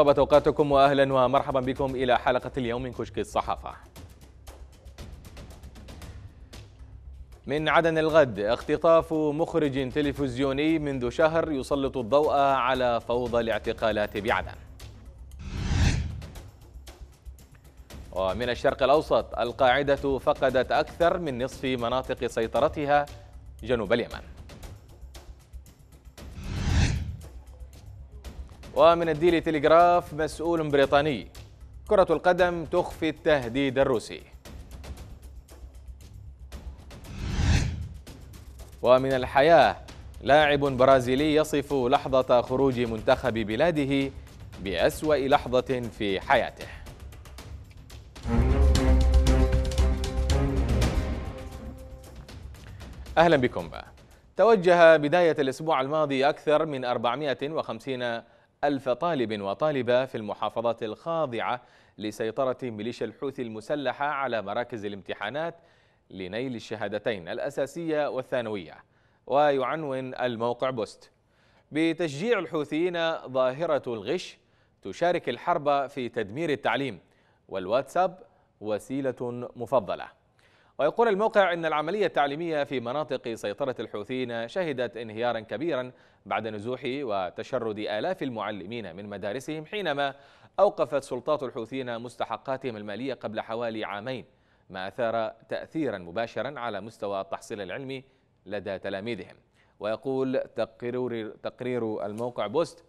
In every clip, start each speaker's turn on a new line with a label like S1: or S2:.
S1: طابت اوقاتكم واهلا ومرحبا بكم الى حلقه اليوم من كشك الصحافه. من عدن الغد اختطاف مخرج تلفزيوني منذ شهر يسلط الضوء على فوضى الاعتقالات بعدن. ومن الشرق الاوسط القاعده فقدت اكثر من نصف مناطق سيطرتها جنوب اليمن. ومن الديلي تيليغراف مسؤول بريطاني كرة القدم تخفي التهديد الروسي ومن الحياة لاعب برازيلي يصف لحظة خروج منتخب بلاده بأسوأ لحظة في حياته أهلا بكم توجه بداية الأسبوع الماضي أكثر من 450 ألف طالب وطالبة في المحافظات الخاضعة لسيطرة ميليشيا الحوثي المسلحة على مراكز الامتحانات لنيل الشهادتين الأساسية والثانوية ويعنون الموقع بوست بتشجيع الحوثيين ظاهرة الغش تشارك الحرب في تدمير التعليم والواتساب وسيلة مفضلة ويقول الموقع أن العملية التعليمية في مناطق سيطرة الحوثيين شهدت انهيارا كبيرا بعد نزوح وتشرد آلاف المعلمين من مدارسهم حينما أوقفت سلطات الحوثيين مستحقاتهم المالية قبل حوالي عامين ما أثار تأثيرا مباشرا على مستوى التحصيل العلمي لدى تلاميذهم ويقول تقرير, تقرير الموقع بوست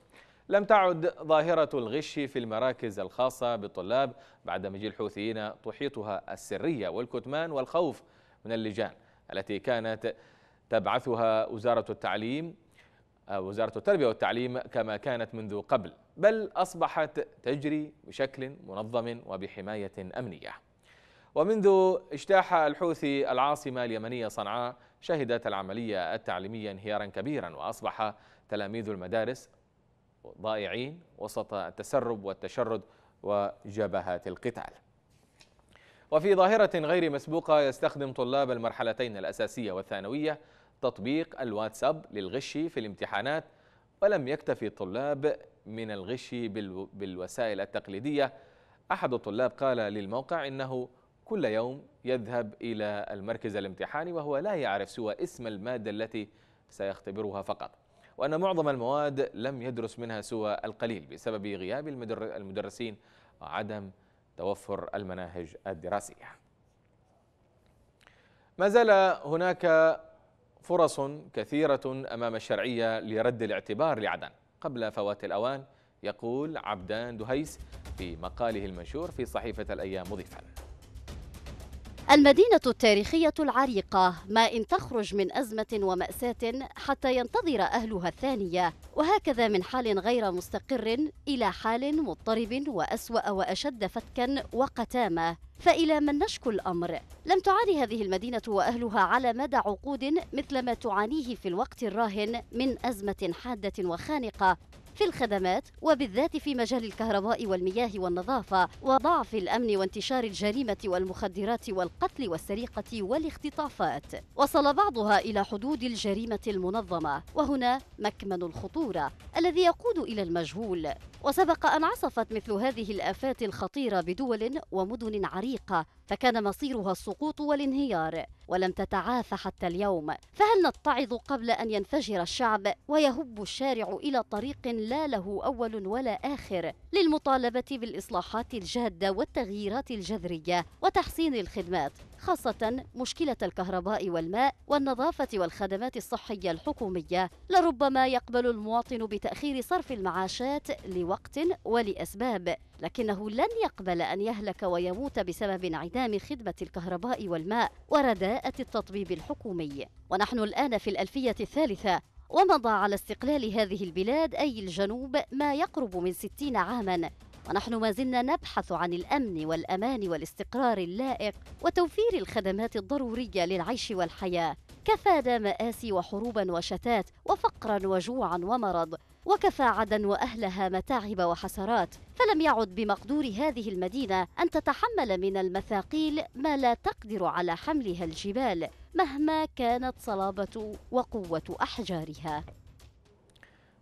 S1: لم تعد ظاهرة الغش في المراكز الخاصة بالطلاب بعد مجيء الحوثيين تحيطها السرية والكتمان والخوف من اللجان التي كانت تبعثها وزارة التعليم وزارة التربية والتعليم كما كانت منذ قبل بل أصبحت تجري بشكل منظم وبحماية أمنية ومنذ اجتاح الحوثي العاصمة اليمنية صنعاء شهدت العملية التعليمية انهيارا كبيرا وأصبح تلاميذ المدارس ضائعين وسط التسرب والتشرد وجبهات القتال وفي ظاهرة غير مسبوقة يستخدم طلاب المرحلتين الأساسية والثانوية تطبيق الواتساب للغش في الامتحانات ولم يكتفي الطلاب من الغش بالوسائل التقليدية أحد الطلاب قال للموقع إنه كل يوم يذهب إلى المركز الامتحاني وهو لا يعرف سوى اسم المادة التي سيختبرها فقط وأن معظم المواد لم يدرس منها سوى القليل بسبب غياب المدرسين وعدم توفر المناهج الدراسية ما زال هناك فرص كثيرة أمام الشرعية لرد الاعتبار لعدن قبل فوات الأوان يقول عبدان دهيس في مقاله المنشور في صحيفة الأيام مضيفاً
S2: المدينة التاريخية العريقة ما إن تخرج من أزمة ومأساة حتى ينتظر أهلها الثانية وهكذا من حال غير مستقر إلى حال مضطرب وأسوأ وأشد فتكا وقتامة فإلى من نشكو الأمر؟ لم تعاني هذه المدينة وأهلها على مدى عقود مثل ما تعانيه في الوقت الراهن من أزمة حادة وخانقة في الخدمات وبالذات في مجال الكهرباء والمياه والنظافة وضعف الأمن وانتشار الجريمة والمخدرات والقتل والسرقة والاختطافات وصل بعضها إلى حدود الجريمة المنظمة وهنا مكمن الخطورة الذي يقود إلى المجهول وسبق أن عصفت مثل هذه الآفات الخطيرة بدول ومدن عريقة فكان مصيرها السقوط والانهيار ولم تتعافى حتى اليوم فهل نتعظ قبل أن ينفجر الشعب ويهب الشارع إلى طريق لا له أول ولا آخر للمطالبة بالإصلاحات الجادة والتغييرات الجذرية وتحسين الخدمات خاصة مشكلة الكهرباء والماء والنظافة والخدمات الصحية الحكومية لربما يقبل المواطن بتأخير صرف المعاشات لوقت ولأسباب لكنه لن يقبل أن يهلك ويموت بسبب انعدام خدمة الكهرباء والماء ورداءة التطبيب الحكومي ونحن الآن في الألفية الثالثة ومضى على استقلال هذه البلاد أي الجنوب ما يقرب من ستين عاماً ونحن ما زلنا نبحث عن الامن والامان والاستقرار اللائق وتوفير الخدمات الضروريه للعيش والحياه دا ماسي وحروبا وشتات وفقرا وجوعا ومرض وكفى عدا واهلها متاعب وحسرات فلم يعد بمقدور هذه المدينه ان تتحمل من المثاقيل ما لا تقدر على حملها الجبال مهما كانت صلابه وقوه احجارها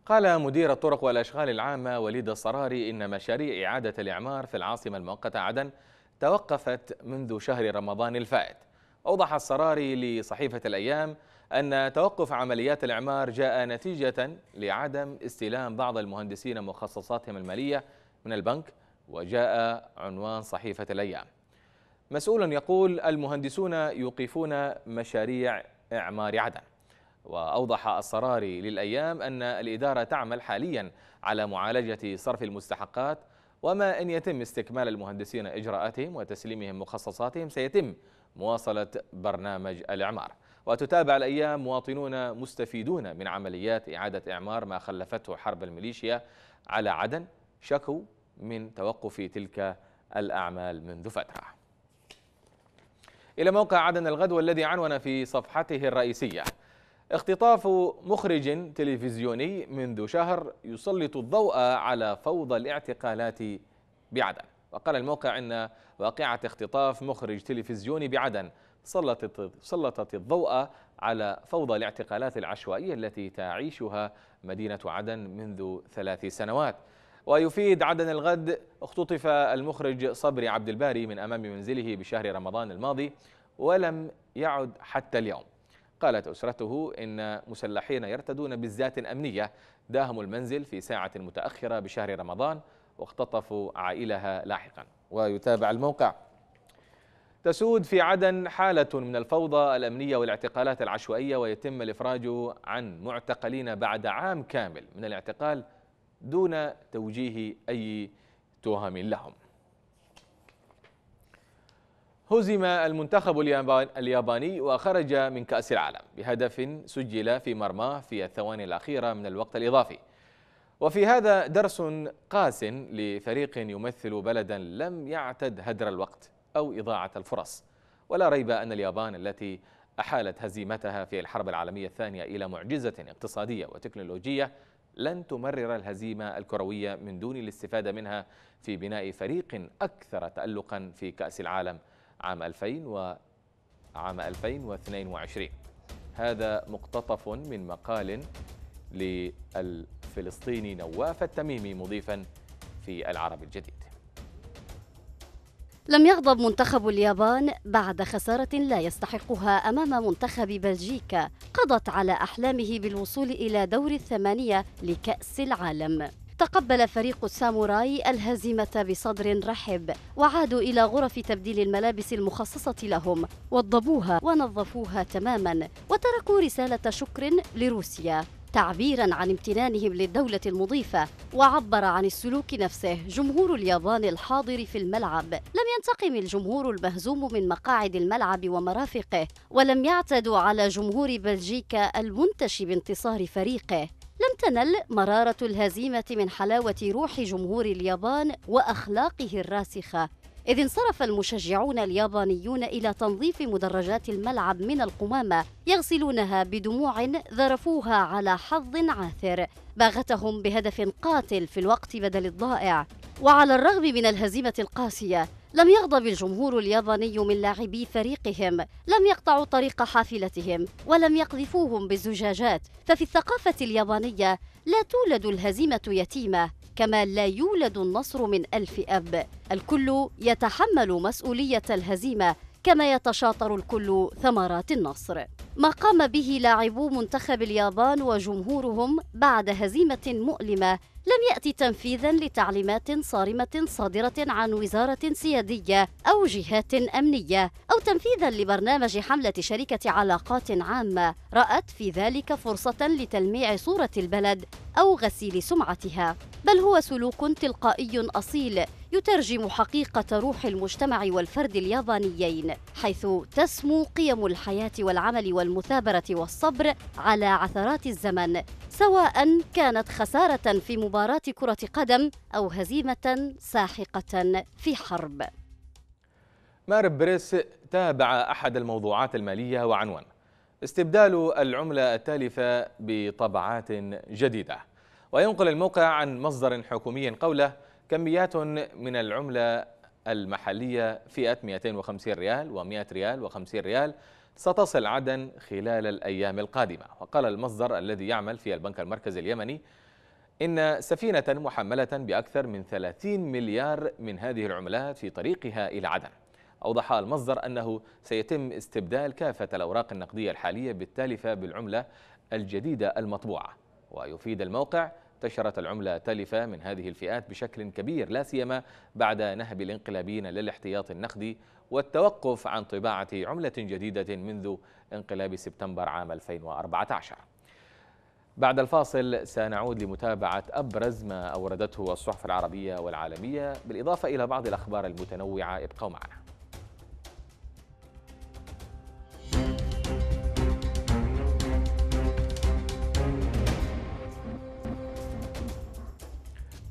S1: قال مدير الطرق والأشغال العامة وليد الصراري إن مشاريع إعادة الإعمار في العاصمة المؤقتة عدن توقفت منذ شهر رمضان الفائت أوضح الصراري لصحيفة الأيام أن توقف عمليات الإعمار جاء نتيجة لعدم استلام بعض المهندسين مخصصاتهم المالية من البنك وجاء عنوان صحيفة الأيام مسؤول يقول المهندسون يوقفون مشاريع إعمار عدن وأوضح الصراري للأيام أن الإدارة تعمل حاليا على معالجة صرف المستحقات وما إن يتم استكمال المهندسين إجراءاتهم وتسليمهم مخصصاتهم سيتم مواصلة برنامج الإعمار وتتابع الأيام مواطنون مستفيدون من عمليات إعادة إعمار ما خلفته حرب الميليشيا على عدن شكوا من توقف تلك الأعمال منذ فترة إلى موقع عدن الغد والذي عنون في صفحته الرئيسية اختطاف مخرج تلفزيوني منذ شهر يسلط الضوء على فوضى الاعتقالات بعدن وقال الموقع أن واقعة اختطاف مخرج تلفزيوني بعدن سلطت, سلطت الضوء على فوضى الاعتقالات العشوائية التي تعيشها مدينة عدن منذ ثلاث سنوات ويفيد عدن الغد اختطف المخرج صبري عبد الباري من أمام منزله بشهر رمضان الماضي ولم يعد حتى اليوم قالت أسرته إن مسلحين يرتدون بالذات أمنية داهموا المنزل في ساعة متأخرة بشهر رمضان واختطفوا عائلها لاحقا ويتابع الموقع تسود في عدن حالة من الفوضى الأمنية والاعتقالات العشوائية ويتم الإفراج عن معتقلين بعد عام كامل من الاعتقال دون توجيه أي تهم لهم هزم المنتخب الياباني وخرج من كأس العالم بهدف سجل في مرماه في الثواني الأخيرة من الوقت الإضافي وفي هذا درس قاس لفريق يمثل بلدا لم يعتد هدر الوقت أو إضاعة الفرص ولا ريب أن اليابان التي أحالت هزيمتها في الحرب العالمية الثانية إلى معجزة اقتصادية وتكنولوجية لن تمرر الهزيمة الكروية من دون الاستفادة منها في بناء فريق أكثر تألقا في كأس العالم عام 2000 وعام 2022 هذا مقتطف من مقال للفلسطيني نواف التميمي مضيفا في العرب الجديد
S2: لم يغضب منتخب اليابان بعد خسارة لا يستحقها أمام منتخب بلجيكا قضت على أحلامه بالوصول إلى دور الثمانية لكأس العالم تقبل فريق الساموراي الهزيمة بصدر رحب وعادوا إلى غرف تبديل الملابس المخصصة لهم وضبوها ونظفوها تماما وتركوا رسالة شكر لروسيا تعبيرا عن امتنانهم للدولة المضيفة وعبر عن السلوك نفسه جمهور اليابان الحاضر في الملعب لم ينتقم الجمهور المهزوم من مقاعد الملعب ومرافقه ولم يعتدوا على جمهور بلجيكا المنتشي بانتصار فريقه تنل مرارة الهزيمة من حلاوة روح جمهور اليابان وأخلاقه الراسخة إذ انصرف المشجعون اليابانيون إلى تنظيف مدرجات الملعب من القمامة يغسلونها بدموع ذرفوها على حظ عاثر باغتهم بهدف قاتل في الوقت بدل الضائع وعلى الرغم من الهزيمة القاسية لم يغضب الجمهور الياباني من لاعبي فريقهم لم يقطعوا طريق حافلتهم ولم يقذفوهم بالزجاجات ففي الثقافة اليابانية لا تولد الهزيمة يتيمة كما لا يولد النصر من ألف أب الكل يتحمل مسؤولية الهزيمة كما يتشاطر الكل ثمرات النصر ما قام به لاعبو منتخب اليابان وجمهورهم بعد هزيمة مؤلمة لم يأتي تنفيذا لتعليمات صارمة صادرة عن وزارة سيادية أو جهات أمنية أو تنفيذا لبرنامج حملة شركة علاقات عامة رأت في ذلك فرصة لتلميع صورة البلد أو غسيل سمعتها بل هو سلوك تلقائي أصيل يترجم حقيقة روح المجتمع والفرد اليابانيين حيث تسمو قيم الحياة والعمل والمثابرة والصبر على عثرات الزمن سواء كانت خسارة في مباراة كرة قدم أو هزيمة ساحقة في حرب.
S1: مارب بريس تابع أحد الموضوعات المالية وعنوان استبدال العملة التالفة بطبعات جديدة وينقل الموقع عن مصدر حكومي قوله كميات من العملة المحلية فئة 250 ريال و100 ريال و50 ريال ستصل عدن خلال الأيام القادمة وقال المصدر الذي يعمل في البنك المركزي اليمني إن سفينة محملة بأكثر من 30 مليار من هذه العملات في طريقها إلى عدن أوضح المصدر أنه سيتم استبدال كافة الأوراق النقدية الحالية بالتالفة بالعملة الجديدة المطبوعة ويفيد الموقع انتشرت العملة تلفة من هذه الفئات بشكل كبير لا سيما بعد نهب الانقلابيين للاحتياط النقدي والتوقف عن طباعة عملة جديدة منذ انقلاب سبتمبر عام 2014 بعد الفاصل سنعود لمتابعة أبرز ما أوردته الصحف العربية والعالمية بالإضافة إلى بعض الأخبار المتنوعة ابقوا معنا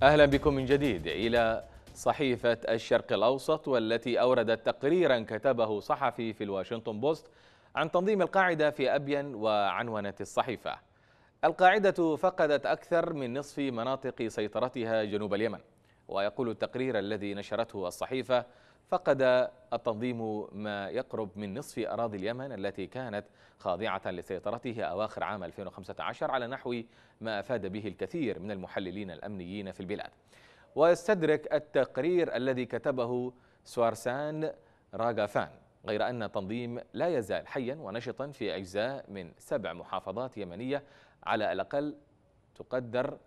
S1: أهلا بكم من جديد إلى صحيفة الشرق الأوسط والتي أوردت تقريرا كتبه صحفي في الواشنطن بوست عن تنظيم القاعدة في أبين وعنونة الصحيفة القاعدة فقدت أكثر من نصف مناطق سيطرتها جنوب اليمن ويقول التقرير الذي نشرته الصحيفة فقد التنظيم ما يقرب من نصف أراضي اليمن التي كانت خاضعة لسيطرته أواخر عام 2015 على نحو ما أفاد به الكثير من المحللين الأمنيين في البلاد ويستدرك التقرير الذي كتبه سوارسان راغافان غير أن التنظيم لا يزال حيا ونشطا في أجزاء من سبع محافظات يمنية على الأقل تقدر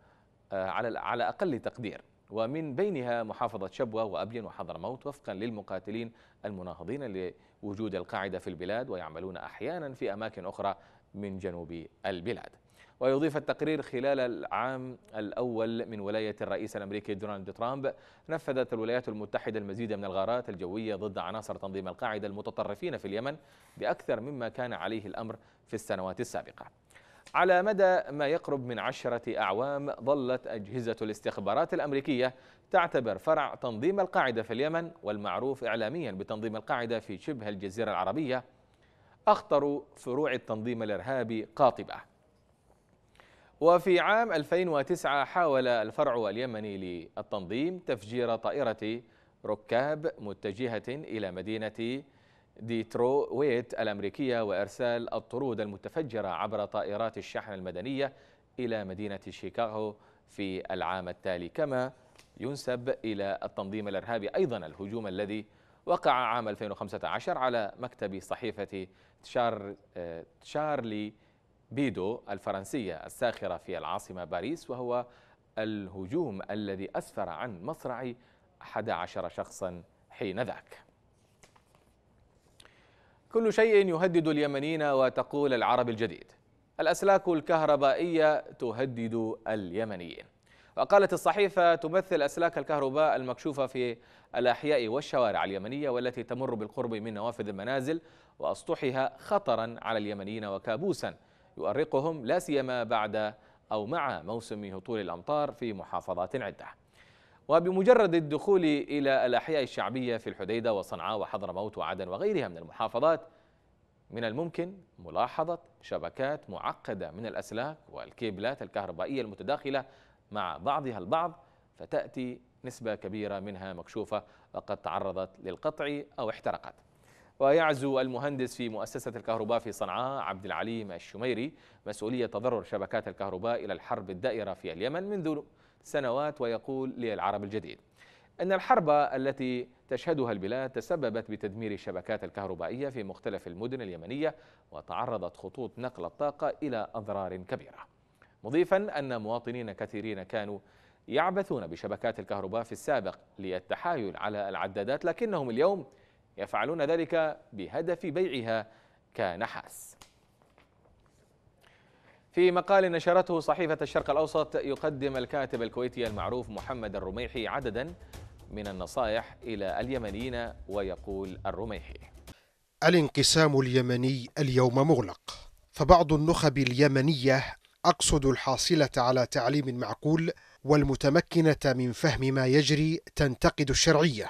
S1: آه، على على أقل تقدير ومن بينها محافظة شبوة وأبين وحضرموت وفقا للمقاتلين المناهضين لوجود القاعدة في البلاد ويعملون أحيانا في أماكن أخرى من جنوب البلاد ويضيف التقرير خلال العام الأول من ولاية الرئيس الأمريكي دونالد ترامب نفذت الولايات المتحدة المزيد من الغارات الجوية ضد عناصر تنظيم القاعدة المتطرفين في اليمن بأكثر مما كان عليه الأمر في السنوات السابقة على مدى ما يقرب من عشرة أعوام ظلت أجهزة الاستخبارات الأمريكية تعتبر فرع تنظيم القاعدة في اليمن والمعروف إعلاميا بتنظيم القاعدة في شبه الجزيرة العربية أخطر فروع التنظيم الإرهابي قاطبة وفي عام 2009 حاول الفرع اليمني للتنظيم تفجير طائرة ركاب متجهة إلى مدينة ديترويت الأمريكية وإرسال الطرود المتفجرة عبر طائرات الشحن المدنية إلى مدينة شيكاغو في العام التالي كما ينسب إلى التنظيم الإرهابي أيضا الهجوم الذي وقع عام 2015 على مكتب صحيفة تشار آه، تشارلي بيدو الفرنسية الساخرة في العاصمة باريس وهو الهجوم الذي أسفر عن مصرع 11 شخصا حينذاك كل شيء يهدد اليمنيين وتقول العرب الجديد الأسلاك الكهربائية تهدد اليمنيين وقالت الصحيفة تمثل أسلاك الكهرباء المكشوفة في الأحياء والشوارع اليمنية والتي تمر بالقرب من نوافذ المنازل وأسطحها خطرا على اليمنيين وكابوسا يؤرقهم لا سيما بعد أو مع موسم هطول الأمطار في محافظات عدة وبمجرد الدخول إلى الأحياء الشعبية في الحديدة وصنعاء وحضرموت وعدن وغيرها من المحافظات من الممكن ملاحظة شبكات معقدة من الأسلاك والكيبلات الكهربائية المتداخلة مع بعضها البعض فتأتي نسبة كبيرة منها مكشوفة وقد تعرضت للقطع أو احترقت ويعزو المهندس في مؤسسة الكهرباء في صنعاء عبد العليم الشميري مسؤولية تضرر شبكات الكهرباء إلى الحرب الدائرة في اليمن منذ سنوات ويقول للعرب الجديد أن الحرب التي تشهدها البلاد تسببت بتدمير الشبكات الكهربائية في مختلف المدن اليمنية وتعرضت خطوط نقل الطاقة إلى أضرار كبيرة مضيفا أن مواطنين كثيرين كانوا يعبثون بشبكات الكهرباء في السابق للتحايل على العدادات لكنهم اليوم يفعلون ذلك بهدف بيعها كنحاس في مقال نشرته صحيفة الشرق الأوسط يقدم الكاتب الكويتي المعروف محمد الرميحي عددا من النصائح إلى اليمنيين ويقول الرميحي
S3: الانقسام اليمني اليوم مغلق فبعض النخب اليمنية أقصد الحاصلة على تعليم معقول والمتمكنة من فهم ما يجري تنتقد الشرعية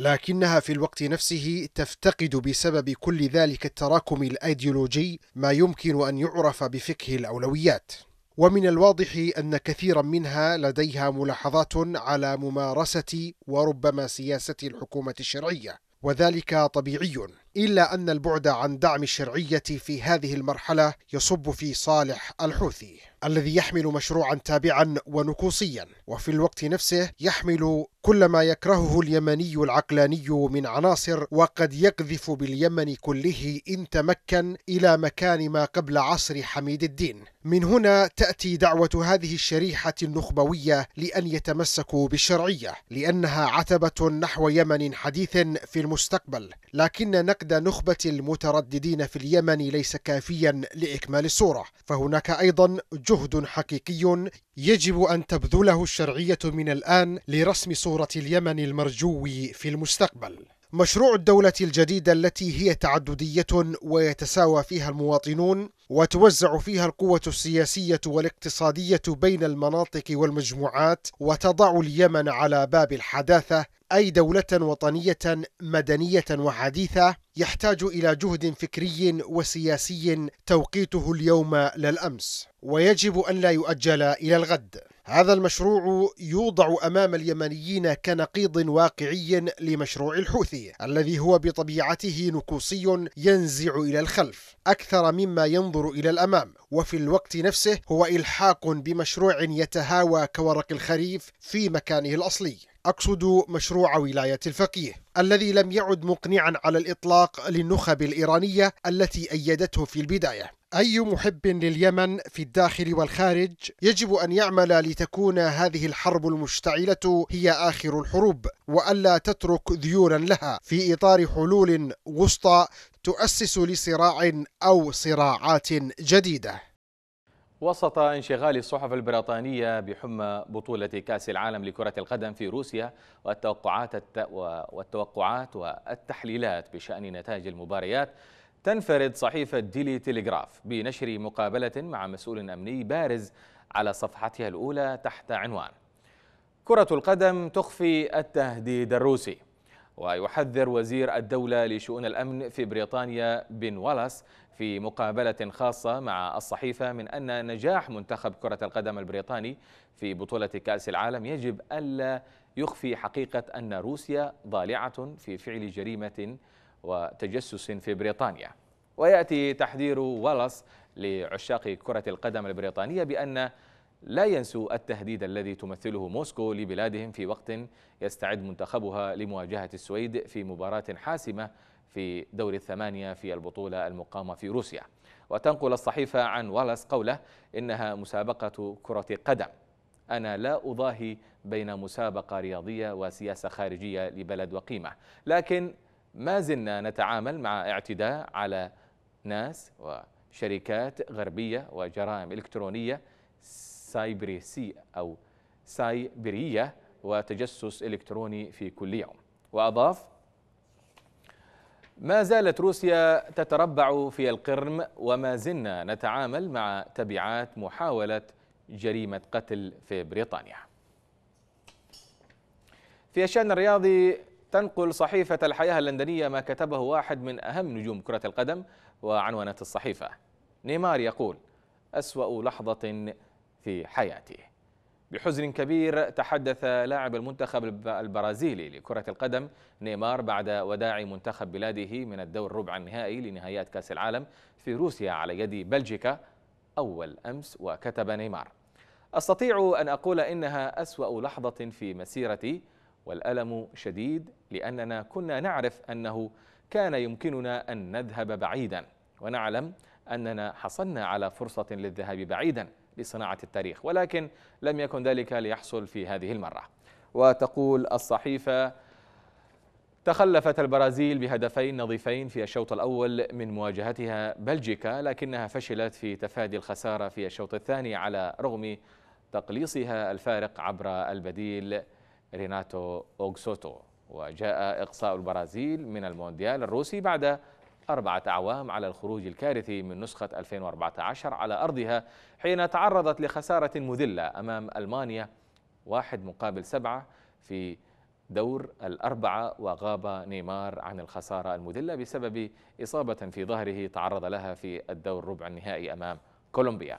S3: لكنها في الوقت نفسه تفتقد بسبب كل ذلك التراكم الايديولوجي ما يمكن ان يعرف بفقه الاولويات ومن الواضح ان كثيرا منها لديها ملاحظات على ممارسه وربما سياسه الحكومه الشرعيه وذلك طبيعي إلا أن البعد عن دعم الشرعية في هذه المرحلة يصب في صالح الحوثي الذي يحمل مشروعا تابعا ونكوصيا وفي الوقت نفسه يحمل كل ما يكرهه اليمني العقلاني من عناصر وقد يقذف باليمن كله إن تمكن إلى مكان ما قبل عصر حميد الدين من هنا تأتي دعوة هذه الشريحة النخبوية لأن يتمسكوا بالشرعية لأنها عتبة نحو يمن حديث في المستقبل لكن نقد نخبة المترددين في اليمن ليس كافيا لإكمال الصورة فهناك أيضا جهد حقيقي يجب أن تبذله الشرعية من الآن لرسم صورة اليمن المرجو في المستقبل مشروع الدولة الجديدة التي هي تعددية ويتساوى فيها المواطنون وتوزع فيها القوة السياسية والاقتصادية بين المناطق والمجموعات وتضع اليمن على باب الحداثة أي دولة وطنية مدنية وحديثة يحتاج إلى جهد فكري وسياسي توقيته اليوم لا الأمس ويجب أن لا يؤجل إلى الغد هذا المشروع يوضع أمام اليمنيين كنقيض واقعي لمشروع الحوثي الذي هو بطبيعته نكوصي ينزع إلى الخلف أكثر مما ينظر إلى الأمام وفي الوقت نفسه هو إلحاق بمشروع يتهاوى كورق الخريف في مكانه الأصلي أقصد مشروع ولاية الفقيه الذي لم يعد مقنعا على الإطلاق للنخب الإيرانية التي أيدته في البداية أي محب لليمن في الداخل والخارج يجب أن يعمل لتكون هذه الحرب المشتعلة هي آخر الحروب وألا تترك ذيولا لها في إطار حلول وسطى تؤسس لصراع أو صراعات جديدة
S1: وسط انشغال الصحف البريطانية بحمى بطولة كأس العالم لكرة القدم في روسيا والتوقعات والتوقعات والتحليلات بشأن نتائج المباريات تنفرد صحيفة ديلي تيليغراف بنشر مقابلة مع مسؤول أمني بارز على صفحتها الأولى تحت عنوان كرة القدم تخفي التهديد الروسي ويحذر وزير الدولة لشؤون الأمن في بريطانيا بن والاس في مقابلة خاصة مع الصحيفة من أن نجاح منتخب كرة القدم البريطاني في بطولة كأس العالم يجب ألا يخفي حقيقة أن روسيا ضالعة في فعل جريمة وتجسس في بريطانيا ويأتي تحذير والاس لعشاق كرة القدم البريطانية بأن لا ينسوا التهديد الذي تمثله موسكو لبلادهم في وقت يستعد منتخبها لمواجهة السويد في مباراة حاسمة في دور الثمانية في البطولة المقامة في روسيا وتنقل الصحيفة عن والاس قوله إنها مسابقة كرة قدم أنا لا أضاهي بين مسابقة رياضية وسياسة خارجية لبلد وقيمة لكن ما زلنا نتعامل مع اعتداء على ناس وشركات غربية وجرائم إلكترونية سايبريسي أو سايبرية وتجسس إلكتروني في كل يوم وأضاف ما زالت روسيا تتربع في القرم وما زلنا نتعامل مع تبعات محاولة جريمة قتل في بريطانيا في الشأن الرياضي تنقل صحيفة الحياة اللندنية ما كتبه واحد من أهم نجوم كرة القدم وعنوانات الصحيفة نيمار يقول أسوأ لحظة في حياته بحزن كبير تحدث لاعب المنتخب البرازيلي لكرة القدم نيمار بعد وداع منتخب بلاده من الدور ربع النهائي لنهايات كأس العالم في روسيا على يد بلجيكا أول أمس وكتب نيمار أستطيع أن أقول إنها أسوأ لحظة في مسيرتي والألم شديد لأننا كنا نعرف أنه كان يمكننا أن نذهب بعيدا ونعلم أننا حصلنا على فرصة للذهاب بعيدا لصناعة التاريخ ولكن لم يكن ذلك ليحصل في هذه المرة وتقول الصحيفة تخلفت البرازيل بهدفين نظيفين في الشوط الأول من مواجهتها بلجيكا لكنها فشلت في تفادي الخسارة في الشوط الثاني على رغم تقليصها الفارق عبر البديل ريناتو أوغسوتو وجاء إقصاء البرازيل من المونديال الروسي بعد أربعة أعوام على الخروج الكارثي من نسخة 2014 على أرضها حين تعرضت لخسارة مذلة أمام ألمانيا واحد مقابل سبعة في دور الأربعة وغاب نيمار عن الخسارة المذلة بسبب إصابة في ظهره تعرض لها في الدور ربع النهائي أمام كولومبيا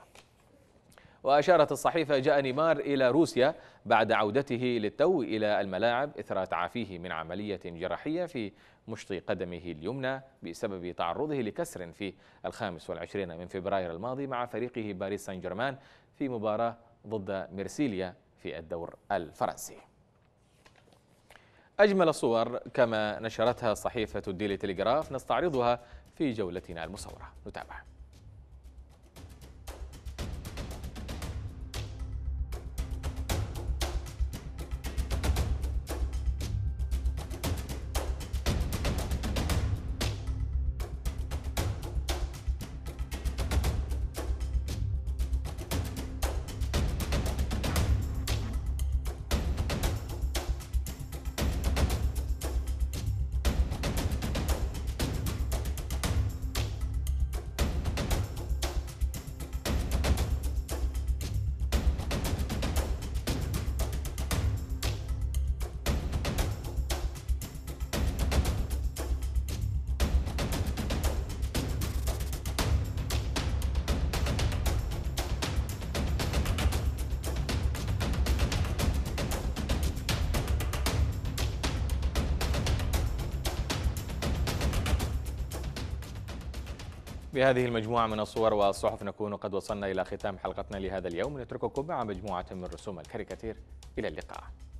S1: وأشارت الصحيفة جاء نيمار إلى روسيا بعد عودته للتو إلى الملاعب إثر تعافيه من عملية جراحية في مشط قدمه اليمنى بسبب تعرضه لكسر في الخامس والعشرين من فبراير الماضي مع فريقه باريس سان جيرمان في مباراة ضد ميرسيليا في الدور الفرنسي أجمل صور كما نشرتها صحيفة ديلي تليغراف نستعرضها في جولتنا المصورة نتابع بهذه المجموعة من الصور والصحف نكون قد وصلنا إلى ختام حلقتنا لهذا اليوم نترككم مع مجموعة من رسوم الكاريكاتير إلى اللقاء